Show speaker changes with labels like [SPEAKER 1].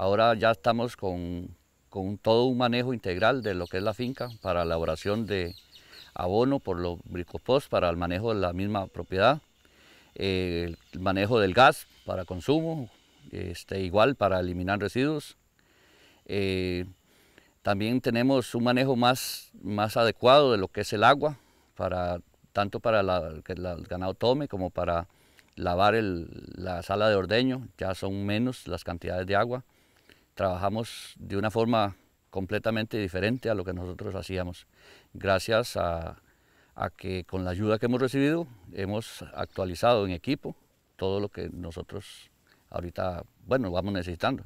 [SPEAKER 1] Ahora ya estamos con, todo un manejo integral de lo que es la finca para elaboración de abono por los bricopos, para el manejo de la misma propiedad, eh, el manejo del gas para consumo, este, igual para eliminar residuos. Eh, también tenemos un manejo más, más adecuado de lo que es el agua, para, tanto para que el ganado tome como para lavar la sala de ordeño, ya son menos las cantidades de agua trabajamos de una forma completamente diferente a lo que nosotros hacíamos, gracias a, que con la ayuda que hemos recibido hemos actualizado en equipo todo lo que nosotros ahorita, bueno, vamos necesitando.